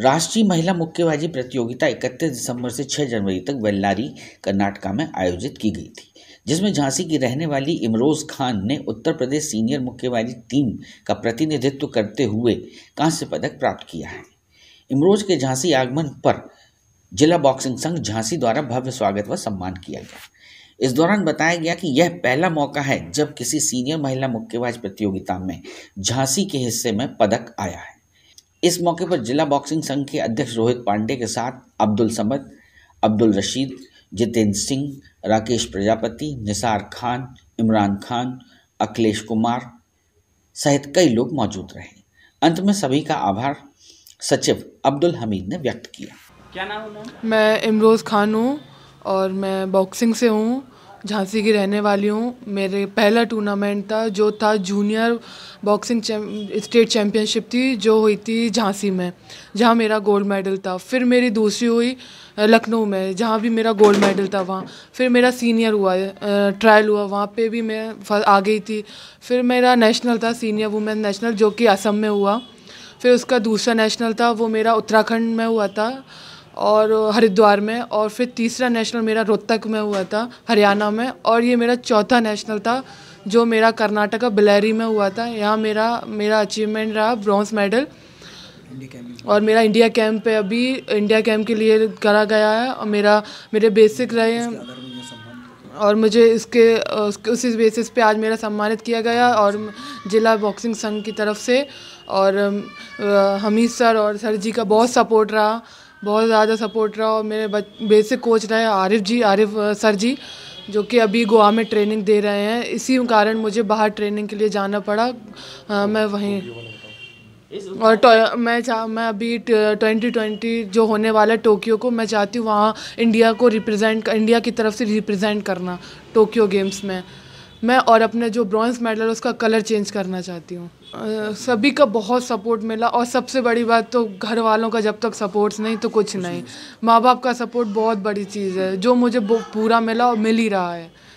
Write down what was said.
राष्ट्रीय महिला मुक्केबाजी प्रतियोगिता 31 दिसंबर से 6 जनवरी तक बेल्लारी कर्नाटका में आयोजित की गई थी जिसमें झांसी की रहने वाली इमरोज खान ने उत्तर प्रदेश सीनियर मुक्केबाजी टीम का प्रतिनिधित्व करते हुए कांस्य पदक प्राप्त किया है इमरोज के झांसी आगमन पर जिला बॉक्सिंग संघ झांसी द्वारा भव्य स्वागत व सम्मान किया गया इस दौरान बताया गया कि यह पहला मौका है जब किसी सीनियर महिला मुक्केबाज प्रतियोगिता में झांसी के हिस्से में पदक आया है इस मौके पर जिला बॉक्सिंग संघ के अध्यक्ष रोहित पांडे के साथ अब्दुल समद अब्दुल रशीद जितेंद्र सिंह राकेश प्रजापति निसार खान इमरान खान अखिलेश कुमार सहित कई लोग मौजूद रहे अंत में सभी का आभार सचिव अब्दुल हमीद ने व्यक्त किया क्या नाम मैं इमरोज़ खान हूँ और मैं बॉक्सिंग से हूँ झांसी की रहने वाली हूँ मेरे पहला टूर्नामेंट था जो था जूनियर बॉक्सिंग स्टेट चैम्पियनशिप थी जो हुई थी झांसी में जहाँ मेरा गोल्ड मेडल था फिर मेरी दूसरी हुई लखनऊ में जहाँ भी मेरा गोल्ड मेडल था वहाँ फिर मेरा सीनियर हुआ ट्रायल हुआ वहाँ पे भी मैं आ गई थी फिर मेरा नेशनल था सीनियर वुमेन नेशनल जो कि असम में हुआ फिर उसका दूसरा नेशनल था वो मेरा उत्तराखंड में हुआ था और हरिद्वार में और फिर तीसरा नेशनल मेरा रोहतक में हुआ था हरियाणा में और ये मेरा चौथा नेशनल था जो मेरा कर्नाटका बिलैरी में हुआ था यहाँ मेरा मेरा अचीवमेंट रहा ब्रॉन्ज मेडल और मेरा इंडिया कैंप पे अभी इंडिया कैंप के लिए करा गया है और मेरा मेरे बेसिक रहे हैं और मुझे इसके उसी बेसिस पे आज मेरा सम्मानित किया गया और जिला बॉक्सिंग संघ की तरफ से और हमीद सर और सर जी का बहुत सपोर्ट रहा बहुत ज़्यादा सपोर्ट रहा और मेरे बेसिक कोच रहे आरिफ जी आरिफ सर जी जो कि अभी गोवा में ट्रेनिंग दे रहे हैं इसी कारण मुझे बाहर ट्रेनिंग के लिए जाना पड़ा आ, मैं वहीं और मैं चाह मैं अभी ट्वेंटी ट्वेंटी जो होने वाला है टोक्यो को मैं चाहती हूँ वहाँ इंडिया को रिप्रेजेंट इंडिया की तरफ से रिप्रेजेंट करना टोक्यो गेम्स में मैं और अपने जो ब्रॉन्ज मेडल उसका कलर चेंज करना चाहती हूँ सभी का बहुत सपोर्ट मिला और सबसे बड़ी बात तो घर वालों का जब तक सपोर्ट नहीं तो कुछ नहीं माँ बाप का सपोर्ट बहुत बड़ी चीज़ है जो मुझे पूरा मिला और मिल ही रहा है